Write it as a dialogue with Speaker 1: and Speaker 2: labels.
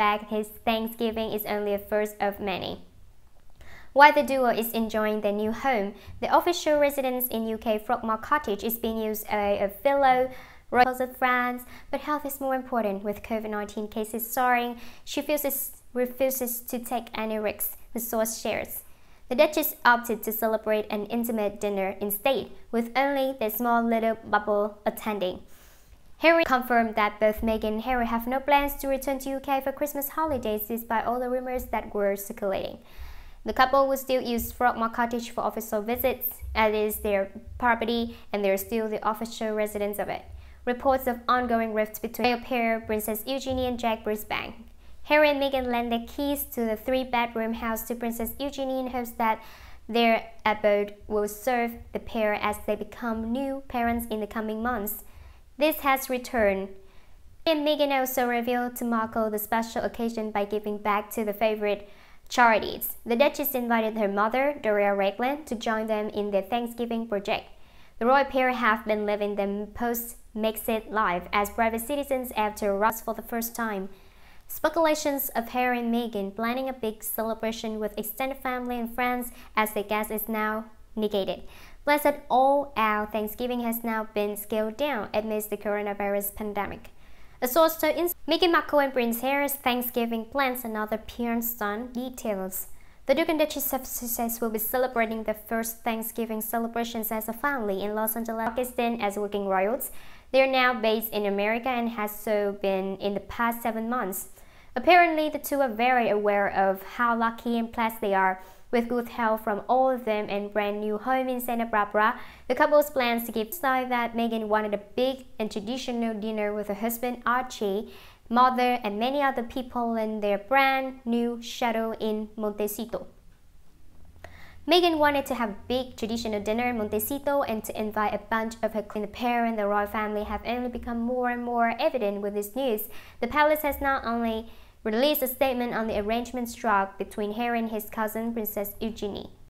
Speaker 1: back, his Thanksgiving is only a first of many. While the duo is enjoying their new home, the official residence in UK Frogmore Cottage is being used by a fellow royals of France, but health is more important. With COVID-19 cases soaring, she refuses, refuses to take any risks, source shares. The Duchess opted to celebrate an intimate dinner instead, with only the small little bubble attending. Harry confirmed that both Meghan and Harry have no plans to return to UK for Christmas holidays despite all the rumours that were circulating. The couple will still use Frogmore Cottage for official visits, as it is their property and they are still the official residents of it. Reports of ongoing rifts between the pair, Princess Eugenie and Jack Brisbane. Harry and Meghan lent their keys to the three-bedroom house to Princess Eugenie in hopes that their abode will serve the pair as they become new parents in the coming months. This has returned. And Megan also revealed to Marco the special occasion by giving back to the favorite charities. The Duchess invited her mother, Doria Ragland, to join them in their Thanksgiving project. The royal pair have been living the post-Mexit life as private citizens after Ross for the first time. Speculations of Harry and Meghan planning a big celebration with extended family and friends as their guest is now negated. Blessed all our Thanksgiving has now been scaled down amidst the coronavirus pandemic. A source told in Mickey Mako and Prince Harry's Thanksgiving plans and other Pierston details. The Duke and Duchess of Sussex will be celebrating the first Thanksgiving celebrations as a family in Los Angeles, Pakistan as working royals. They are now based in America and has so been in the past seven months. Apparently, the two are very aware of how lucky and blessed they are with good health from all of them and brand new home in Santa Barbara, the couple's plans to give sign that Megan wanted a big and traditional dinner with her husband Archie, mother, and many other people in their brand new shadow in Montecito. Megan wanted to have a big traditional dinner in Montecito and to invite a bunch of her queen. The pair the royal family have only become more and more evident with this news. The palace has not only released a statement on the arrangement struck between Harry and his cousin, Princess Eugenie.